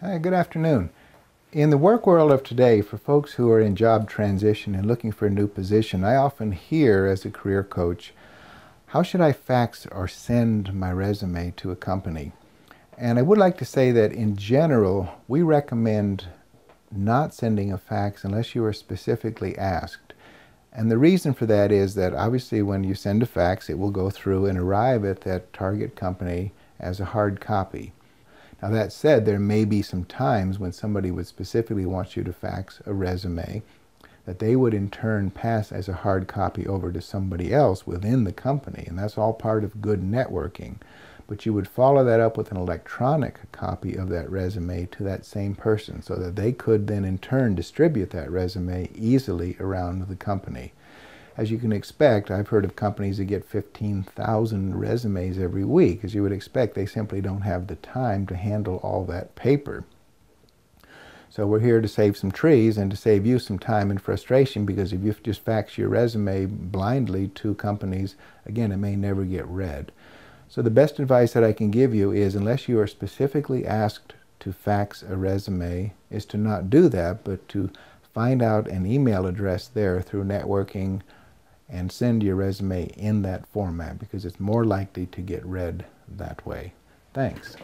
Hi, good afternoon. In the work world of today, for folks who are in job transition and looking for a new position, I often hear as a career coach, how should I fax or send my resume to a company? And I would like to say that in general, we recommend not sending a fax unless you are specifically asked. And the reason for that is that obviously when you send a fax, it will go through and arrive at that target company as a hard copy. Now, that said, there may be some times when somebody would specifically want you to fax a resume that they would in turn pass as a hard copy over to somebody else within the company, and that's all part of good networking. But you would follow that up with an electronic copy of that resume to that same person so that they could then in turn distribute that resume easily around the company as you can expect, I've heard of companies that get 15,000 resumes every week. As you would expect, they simply don't have the time to handle all that paper. So we're here to save some trees and to save you some time and frustration because if you just fax your resume blindly to companies, again, it may never get read. So the best advice that I can give you is unless you are specifically asked to fax a resume, is to not do that, but to find out an email address there through networking and send your resume in that format because it's more likely to get read that way. Thanks.